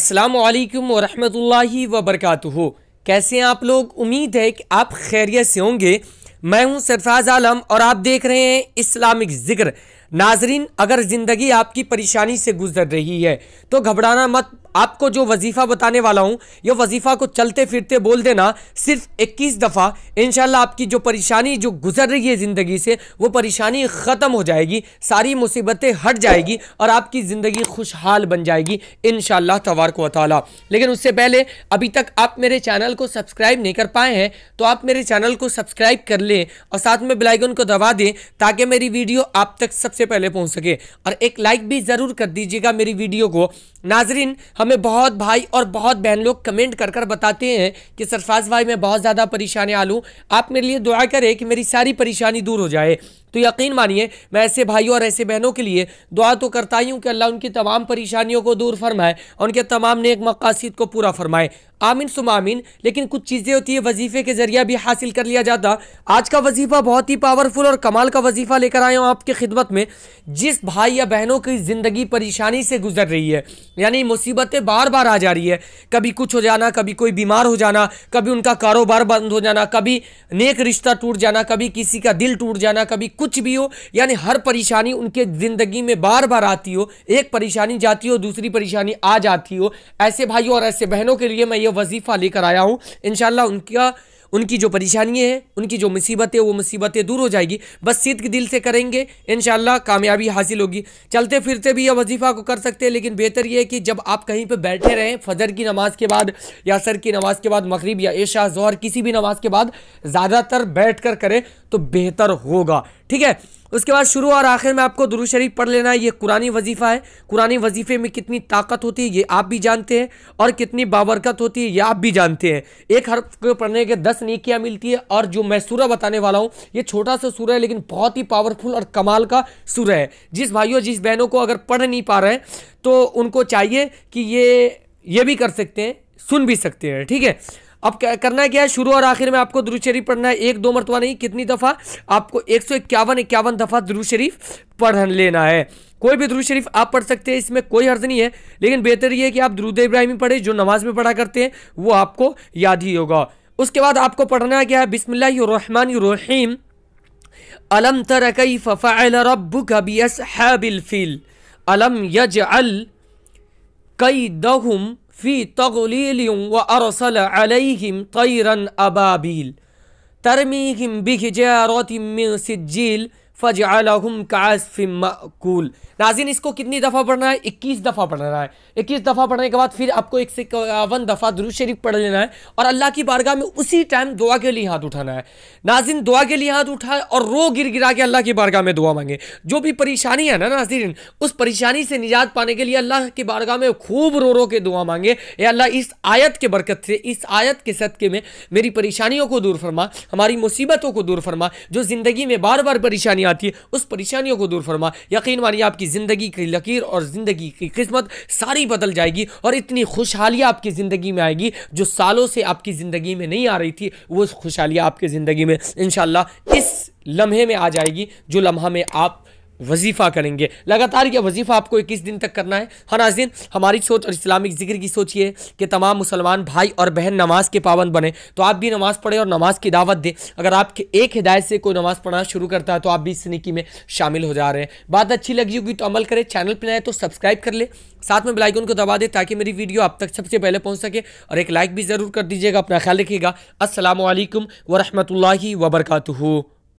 अस्सलाम वालेकुम वबरकत हो कैसे हैं आप लोग उम्मीद है कि आप खैरियत से होंगे मैं हूं सरफाज आलम और आप देख रहे हैं इस्लामिक ज़िक्र नाजरीन अगर ज़िंदगी आपकी परेशानी से गुजर रही है तो घबराना मत आपको जो वजीफ़ा बताने वाला हूँ यह वजीफ़ा को चलते फिरते बोल देना सिर्फ 21 दफ़ा इन आपकी जो परेशानी जो गुजर रही है ज़िंदगी से वो परेशानी ख़त्म हो जाएगी सारी मुसीबतें हट जाएगी और आपकी ज़िंदगी खुशहाल बन जाएगी इन को वाली लेकिन उससे पहले अभी तक आप मेरे चैनल को सब्सक्राइब नहीं कर पाए हैं तो आप मेरे चैनल को सब्सक्राइब कर लें और साथ में बिलाईगन को दबा दें ताकि मेरी वीडियो आप तक सबसे सबसे पहले पहुंच सके और एक लाइक भी ज़रूर कर दीजिएगा मेरी वीडियो को नाजरीन हमें बहुत भाई और बहुत बहन लोग कमेंट कर कर बताते हैं कि सरफाज भाई मैं बहुत ज़्यादा परेशानी आलू आप मेरे लिए दुआ करें कि मेरी सारी परेशानी दूर हो जाए तो यकीन मानिए मैं ऐसे भाइयों और ऐसे बहनों के लिए दुआ तो करता ही हूँ कि अल्लाह उनकी तमाम परेशानियों को दूर फरमाए और उनके तमाम नेक मकासद को पूरा फरमाए आमिन सुमामिन लेकिन कुछ चीज़ें होती है वजीफ़े के ज़रिए भी हासिल कर लिया जाता आज का वजीफ़ा बहुत ही पावरफुल और कमाल का वजीफ़ा लेकर आया हूँ आपकी खिदमत में जिस भाई या बहनों की ज़िंदगी परेशानी से गुजर रही है यानी मुसीबतें बार बार आ जा रही है कभी कुछ हो जाना कभी कोई बीमार हो जाना कभी उनका कारोबार बंद हो जाना कभी नेक रिश्ता टूट जाना कभी किसी का दिल टूट जाना कभी कुछ भी हो यानी हर परेशानी उनके ज़िंदगी में बार बार आती हो एक परेशानी जाती हो दूसरी परेशानी आ जाती हो ऐसे भाइयों और ऐसे बहनों के लिए मैं ये वजीफ़ा लेकर आया हूँ इन उनका उनकी जो परेशानियाँ हैं उनकी जो मुसीबतें वो मुसीबतें दूर हो जाएगी बस सीध के दिल से करेंगे इन कामयाबी हासिल होगी चलते फिरते भी यह वजीफ़ा को कर सकते हैं लेकिन बेहतर ये है कि जब आप कहीं पर बैठे रहें फजर की नमाज़ के बाद या सर की नमाज़ के बाद मगरब या ऐशा जहर किसी भी नमाज़ के बाद ज़्यादातर बैठ कर करें तो बेहतर होगा ठीक है उसके बाद शुरू और आखिर में आपको दुरू शरीफ पढ़ लेना है ये कुरानी वजीफ़ा है कुरानी वजीफ़े में कितनी ताकत होती है ये आप भी जानते हैं और कितनी बाबरकत होती है ये आप भी जानते हैं एक हर्फ को पढ़ने के दस नीकियाँ मिलती है और जो मैं सूर्य बताने वाला हूँ ये छोटा सा सूर्य है लेकिन बहुत ही पावरफुल और कमाल का सूर्य है जिस भाइयों जिस बहनों को अगर पढ़ नहीं पा रहे हैं तो उनको चाहिए कि ये ये भी कर सकते हैं सुन भी सकते हैं ठीक है अब करना क्या है शुरू और आखिर में आपको दुरुद शरीफ पढ़ना है एक दो मरतबा नहीं कितनी दफ़ा आपको एक सौ इक्यावन इक्यावन दफ़ा दुरुद शरीफ पढ़ लेना है कोई भी दुरुद शरीफ आप पढ़ सकते हैं इसमें कोई हर्ज नहीं है लेकिन बेहतर यह है कि आप दुरुद इब्राहिमी पढ़े जो नमाज में पढ़ा करते हैं वो आपको याद ही होगा उसके बाद आपको पढ़ना क्या है बिसमिल्लाम अलम तरकई फ़ील अलम यज अल कई दहुम في تغليل وأرسل عليهم طيرا أبابيل ترميهم بحجارة من سجيل फज कासफ़िमकूल नाजिन इसको कितनी दफ़ा पढ़ना है इक्कीस दफ़ा पढ़ना है इक्कीस दफ़ा पढ़ने के बाद फिर आपको एक से इक्यावन दफ़ा दुरू शरीफ पढ़ लेना है और अल्लाह की बारगाह में उसी टाइम दुआ के लिए हाथ उठाना है नाजिन दुआ के लिए हाथ उठाए और रो गिर गिरा के अल्लाह की बारगाह में दुआ मांगे जो भी परेशानी है ना नाजिन उस परेशानी से निजात पाने के लिए अल्लाह की बारगाह में खूब रो रो के दुआ मांगे ए अल्लाह इस आयत के बरकत से इस आयत के सदक़े में मेरी परेशानियों को दूर फरमा हमारी मुसीबतों को दूर फरमा जो ज़िंदगी में बार बार परेशानियाँ आती है उस परेशानियों को दूर फरमा यकीन मानिए आपकी ज़िंदगी की लकीर और ज़िंदगी की किस्मत सारी बदल जाएगी और इतनी खुशहाली आपकी ज़िंदगी में आएगी जो सालों से आपकी ज़िंदगी में नहीं आ रही थी वो खुशहाली आपकी ज़िंदगी में इन इस लम्हे में आ जाएगी जो लम्हा में आप वजीफ़ा करेंगे लगातार यह वजीफ़ा आपको इक्कीस दिन तक करना है हर नाजिन हमारी सोच और इस्लामिक जिक्र की सोच ये है कि तमाम मुसलमान भाई और बहन नमाज के पाबंद बने तो आप भी नमाज़ पढ़ें और नमाज़ की दावत दें अगर आपके एक हिदायत से कोई नमाज़ पढ़ना शुरू करता है तो आप भी इस निकी में शामिल हो जा रहे हैं बात अच्छी लगी होगी तो अमल करें चैनल पर आए तो सब्सक्राइब कर ले साथ में बेलाइकन को दबा दें ताकि मेरी वीडियो आप तक सबसे पहले पहुँच सके और एक लाइक भी ज़रूर कर दीजिएगा अपना ख्याल रखिएगा असलम वरहमल वर्का